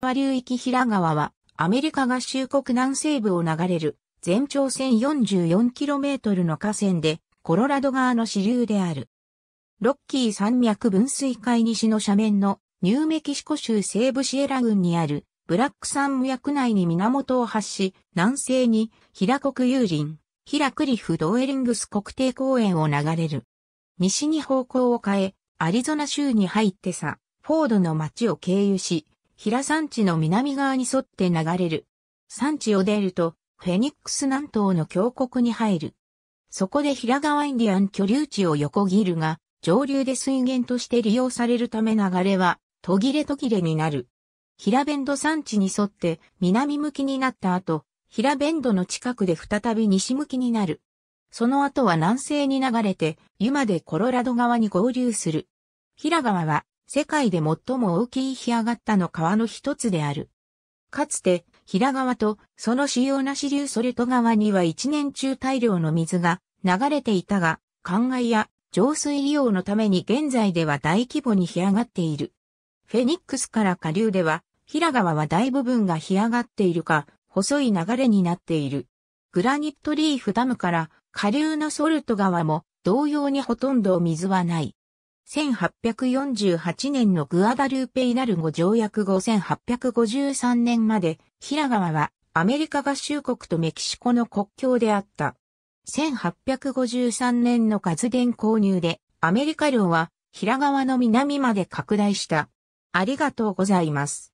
川流域平川は、アメリカ合衆国南西部を流れる、全長 1044km の河川で、コロラド川の支流である。ロッキー山脈分水海西の斜面の、ニューメキシコ州西部シエラ郡にある、ブラック山脈内に源を発し、南西に、平国有林、平クリフ・ドーエリングス国定公園を流れる。西に方向を変え、アリゾナ州に入ってさ、フォードの町を経由し、平山地の南側に沿って流れる。山地を出ると、フェニックス南東の峡谷に入る。そこで平川インディアン居留地を横切るが、上流で水源として利用されるため流れは途切れ途切れになる。平弁土山地に沿って南向きになった後、平ン土の近くで再び西向きになる。その後は南西に流れて、湯までコロラド川に合流する。平川は世界で最も大きい干上がったの川の一つである。かつて、平川とその主要な支流ソルト川には一年中大量の水が流れていたが、灌漑や浄水利用のために現在では大規模に干上がっている。フェニックスから下流では、平川は大部分が干上がっているか、細い流れになっている。グラニットリーフダムから下流のソルト川も同様にほとんど水はない。1848年のグアダルーペイナルゴ条約後1853年まで、平川はアメリカ合衆国とメキシコの国境であった。1853年のガズ電購入で、アメリカ領は平川の南まで拡大した。ありがとうございます。